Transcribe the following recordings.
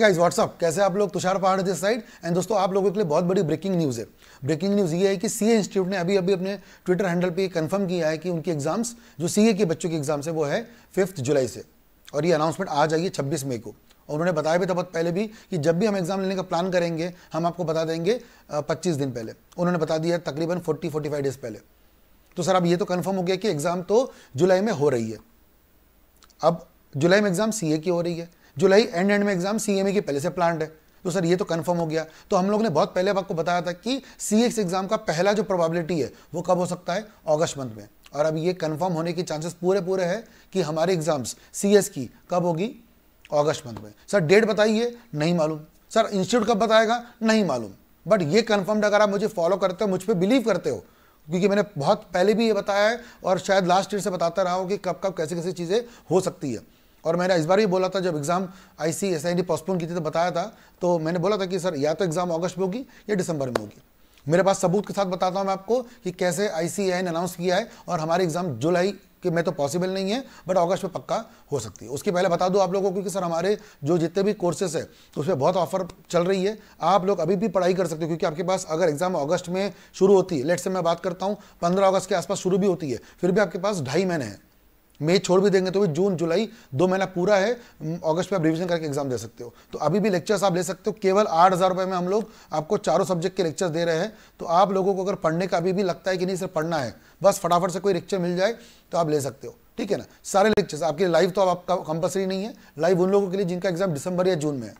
guys what's up कैसे आप लोग तुषार पहाड़ दिस साइड एंड दोस्तों आप लोगों के लिए बहुत बड़ी ब्रेकिंग न्यूज़ है ब्रेकिंग न्यूज़ ये है कि सीए इंस्टीट्यूट ने अभी अभी अपने ट्विटर हैंडल पे कंफर्म किया है कि उनकी एग्जाम्स जो सीए के बच्चों के एग्जाम्स है वो है फिफ्थ जुलाई से और ये अनाउंसमेंट आ जाइए छब्बीस मई को और उन्होंने बताया भी था बहुत पहले भी कि जब भी हम एग्जाम लेने का प्लान करेंगे हम आपको बता देंगे पच्चीस दिन पहले उन्होंने बता दिया तकरीबन फोर्टी फोर्टी डेज पहले तो सर अब ये तो कन्फर्म हो गया कि एग्ज़ाम तो जुलाई में हो रही है अब जुलाई में एग्ज़ाम सी की हो रही है जुलाई एंड एंड में एग्जाम सीएमए की पहले से प्लान है तो सर ये तो कंफर्म हो गया तो हम लोग ने बहुत पहले आपको बताया था कि सी एग्जाम का पहला जो प्रोबेबिलिटी है वो कब हो सकता है अगस्त मंथ में और अब ये कंफर्म होने की चांसेस पूरे पूरे है कि हमारे एग्जाम्स सी की कब होगी अगस्त मंथ में सर डेट बताइए नहीं मालूम सर इंस्टीट्यूट कब बताएगा नहीं मालूम बट ये कन्फर्म्ड अगर आप मुझे फॉलो करते हो मुझ पर बिलीव करते हो क्योंकि मैंने बहुत पहले भी ये बताया है और शायद लास्ट ईयर से बताता रहा हूँ कि कब कब कैसी कैसी चीज़ें हो सकती है और मैंने इस बार भी बोला था जब exam I C S I D postpone की थी तो बताया था तो मैंने बोला था कि सर या तो एग्ज़ाम अगस्त में होगी या दिसंबर में होगी मेरे पास सबूत के साथ बताता हूँ मैं आपको कि कैसे आई सी आई ने अनाउंस किया है और हमारे एग्ज़ाम जुलाई कि मैं तो पॉसिबल नहीं है बट अगस्त में पक्का हो सकती है उसके पहले बता दूँ आप लोगों को कि सर हमारे जो जितने भी कोर्सेज है उस पर बहुत ऑफर चल रही है आप लोग अभी भी पढ़ाई कर सकते हो क्योंकि आपके पास अगर एग्जाम अगस्त में शुरू होती है लेट से मैं बात करता हूँ पंद्रह अगस्त के आसपास शुरू भी होती है फिर भी आपके पास ढाई महीने हैं मई छोड़ भी देंगे तो भी जून जुलाई दो महीना पूरा है अगस्त में आप रिविजन करके एग्जाम दे सकते हो तो अभी भी लेक्चर्स आप ले सकते हो केवल आठ हज़ार रुपये में हम लोग आपको चारों सब्जेक्ट के लेक्चर्स दे रहे हैं तो आप लोगों को अगर पढ़ने का अभी भी लगता है कि नहीं सिर्फ पढ़ना है बस फटाफट से कोई लेक्चर मिल जाए तो आप ले सकते हो ठीक है ना सारे लेक्चर्स आपके लाइव तो आपका कंपलसरी नहीं है लाइव उन लोगों के लिए जिनका एग्जाम दिसंबर या जून में है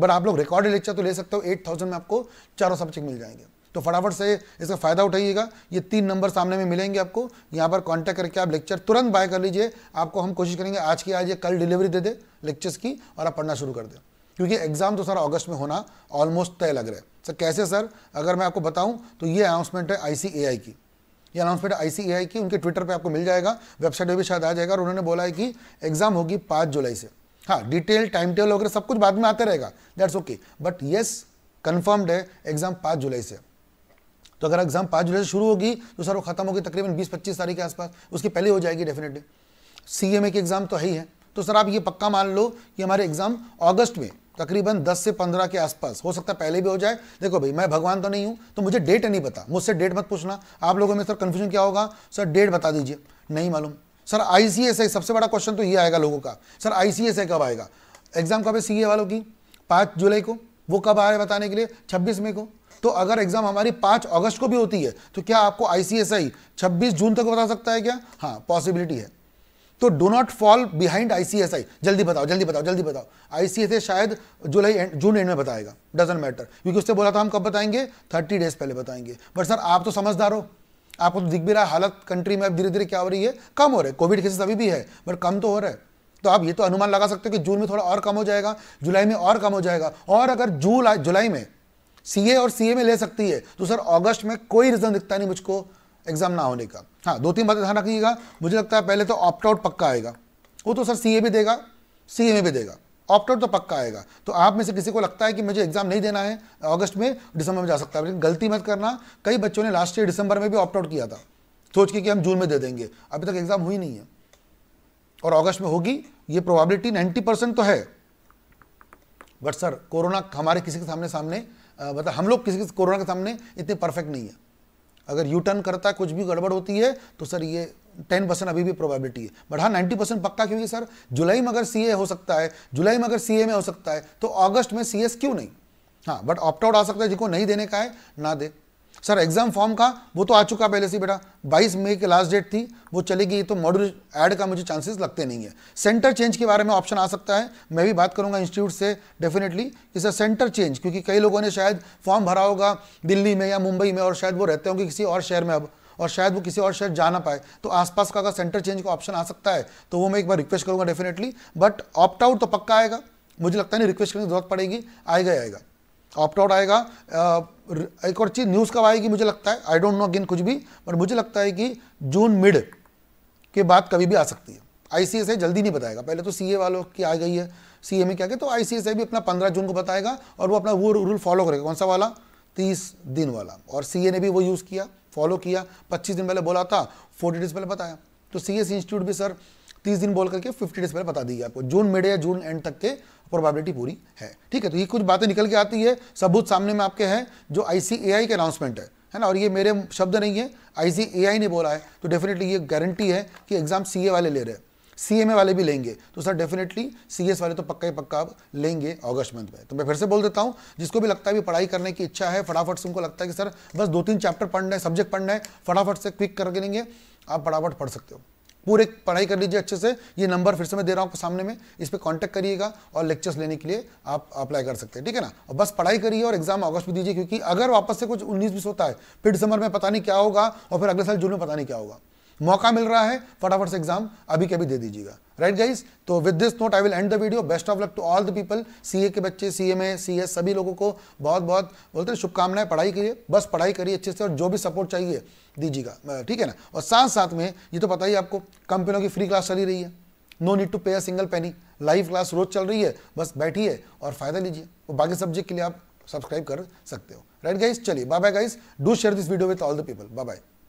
बट आप लोग रिकॉर्डेड लेक्चर तो ले सकते हो एट थाउजेंड में आपको चारों सब्जेक्ट मिल जाएंगे तो फटाफट से इसका फ़ायदा उठाइएगा ये तीन नंबर सामने में मिलेंगे आपको यहाँ पर कांटेक्ट करके आप लेक्चर तुरंत बाय कर लीजिए आपको हम कोशिश करेंगे आज की आज ये कल डिलीवरी दे दे लेक्चर्स की और आप पढ़ना शुरू कर दें क्योंकि एग्ज़ाम तो सर अगस्त में होना ऑलमोस्ट तय लग रहा है सर कैसे सर अगर मैं आपको बताऊं तो ये अनाउंसमेंट है आईसीएआई की ये अनाउंसमेंट आईसीएआई की उनके ट्विटर पे आपको मिल जाएगा वेबसाइट पे भी शायद आ जाएगा और उन्होंने बोला है कि एग्ज़ाम होगी पाँच जुलाई से हाँ डिटेल टाइम टेबल वगैरह सब कुछ बाद में आता रहेगा that's okay but yes confirmed है एग्ज़ाम पाँच जुलाई से तो अगर एग्जाम पाँच जुलाई से शुरू होगी तो सर वो खत्म होगी तकरीबन बीस पच्चीस तारीख के आसपास उसकी पहले हो जाएगी डेफिनेटली सी एम ए की एग्ज़ाम तो है ही है तो सर आप ये पक्का मान लो कि हमारे एग्ज़ाम अगस्त में तकरीबन 10 से 15 के आसपास हो सकता है पहले भी हो जाए देखो भाई मैं भगवान तो नहीं हूँ तो मुझे डेट नहीं पता मुझसे डेट मत पूछना आप लोगों में सर कन्फ्यूजन क्या होगा सर डेट बता दीजिए नहीं मालूम सर आईसीएसआई सबसे बड़ा क्वेश्चन तो ये आएगा लोगों का सर आईसीएसआई कब आएगा एग्जाम कब है ए वालों की पाँच जुलाई को वो कब आ बताने के लिए छब्बीस मई को तो अगर एग्जाम हमारी पांच अगस्त को भी होती है तो क्या आपको आईसीएसआई 26 जून तक बता सकता है क्या हाँ पॉसिबिलिटी है तो do not fall behind ICSI जल्दी बताओ जल्दी बताओ जल्दी बताओ आईसीएसआई शायद जुलाई एंड जून एंड में बताएगा डजेंट मैटर क्योंकि उससे बोला था हम कब बताएंगे थर्टी डेज पहले बताएंगे बट सर आप तो समझदार हो आपको तो दिख भी रहा है हालत कंट्री में अब धीरे धीरे क्या हो रही है कम हो रहा है कोविड केसेस अभी भी है बट कम तो हो रहा है तो आप ये तो अनुमान लगा सकते हो कि जून में थोड़ा और कम हो जाएगा जुलाई में और कम हो जाएगा और अगर जुलाई जुलाई में सीए और सीए में ले सकती है तो सर अगस्त में कोई रीज़न दिखता नहीं मुझको एग्जाम ना होने का हाँ दो तीन बातें ध्यान रखिएगा मुझे लगता है पहले तो ऑप्ट आउट पक्का आएगा वो तो सर सीए भी देगा सीए में भी देगा ऑप्ट आउट तो पक्का आएगा तो आप में से किसी को लगता है कि मुझे एग्जाम नहीं देना है अगस्त में दिसंबर में जा सकता है लेकिन गलती मत करना कई बच्चों ने लास्ट ईयर दिसंबर में भी ऑप्ट आउट किया था सोच के कि हम जून में दे देंगे अभी तक एग्जाम हुई नहीं है और अगस्त में होगी ये प्रोबेबिलिटी 90 परसेंट तो है बट सर कोरोना हमारे किसी के सामने सामने मतलब हम लोग किसी किसी कोरोना के सामने इतने परफेक्ट नहीं है अगर यू टर्न करता कुछ भी गड़बड़ होती है तो सर ये टेन परसेंट अभी भी प्रोबेबिलिटी है बट हाँ नाइन्टी परसेंट पक्का क्योंकि सर जुलाई में अगर सी हो सकता है जुलाई में अगर सी में हो सकता है तो अगस्त में सी क्यों नहीं हाँ बट ऑप्ट आउट आ सकता है जिसको नहीं देने का है ना दे सर एग्जाम फॉर्म का वो तो आ चुका पहले से बेटा 22 मई की लास्ट डेट थी वो चलेगी तो मॉड्यूल ऐड का मुझे चांसेस लगते नहीं है सेंटर चेंज के बारे में ऑप्शन आ सकता है मैं भी बात करूंगा इंस्टीट्यूट से डेफिनेटली कि सर सेंटर चेंज क्योंकि कई लोगों ने शायद फॉर्म भरा होगा दिल्ली में या मुंबई में और शायद वो रहते होंगे किसी और शहर में अब और शायद वो किसी और शहर जा ना पाए तो आसपास का अगर सेंटर चेंज का ऑप्शन आ सकता है तो वो मैं एक बार रिक्वेस्ट करूंगा डेफिनेटली बट ऑप्ट आउट तो पक्का आएगा मुझे लगता है नहीं रिक्वेस्ट करने की जरूरत पड़ेगी आएगा आएगा ऑप्ट आउट आएगा एक और चीज़ न्यूज़ कब आएगी मुझे लगता है आई डोंट नो अगेन कुछ भी पर मुझे लगता है कि जून मिड के बाद कभी भी आ सकती है आई जल्दी नहीं बताएगा पहले तो सी वालों की आ गई है सी में क्या गया तो आई भी अपना पंद्रह जून को बताएगा और वो अपना वो रूल फॉलो करेगा कौन सा वाला तीस दिन वाला और सी ने भी वो यूज़ किया फॉलो किया पच्चीस दिन पहले बोला था फोर्टी डेज पहले बताया तो सी इंस्टीट्यूट भी सर तीस दिन बोल करके फिफ्टी डेज पहले बता दी आपको जून मिड या जून एंड तक के प्रोबेबिलिटी पूरी है ठीक है तो ये कुछ बातें निकल के आती है सबूत सामने में आपके हैं जो आई के अनाउंसमेंट है है ना और ये मेरे शब्द नहीं है आई ने बोला है तो डेफिनेटली ये गारंटी है कि एग्जाम सी वाले ले रहे हैं सीएमए वाले भी लेंगे तो सर डेफिनेटली सीएस वाले तो पक्का ही पक्का आप लेंगे अगस्त मंथ में तो मैं फिर से बोल देता हूँ जिसको भी लगता है भी पढ़ाई करने की इच्छा है फटाफट से उनको लगता है कि सर बस दो तीन चैप्टर पढ़ना है सब्जेक्ट पढ़ना है फटाफट से क्विक करके लेंगे आप फटाफट पढ़ सकते हो पूरे पढ़ाई कर लीजिए अच्छे से ये नंबर फिर से मैं दे रहा हूँ आपको सामने में इस पर कॉन्टैक्ट करिएगा और लेक्चर्स लेने के लिए आप अप्लाई कर सकते हैं ठीक है ना और बस पढ़ाई करिए और एग्जाम अगस्त में दीजिए क्योंकि अगर वापस से कुछ उन्नीस बीस होता है फिर दिसंबर में पता नहीं क्या होगा और फिर अगले साल जून में पता नहीं क्या होगा मौका मिल रहा है फटाफट से एग्जाम अभी कभी दे दीजिएगा राइट गाइस तो with this note I will end the video best of luck to all the people CA के बच्चे सीएमए सीएस सभी लोगों को बहुत बहुत बोलते हैं शुभकामनाएं पढ़ाई करिए बस पढ़ाई करिए अच्छे से और जो भी सपोर्ट चाहिए दीजिएगा ठीक है ना और साथ साथ में ये तो पता ही आपको कंपनियों की फ्री क्लास चली रही है no need to pay a single penny live class रोज चल रही है बस बैठिए और फायदा लीजिए और बाकी सब्जेक्ट के लिए आप सब्सक्राइब कर सकते हो राइट गाइस चलिए bye bye guys do share this video with all the people bye bye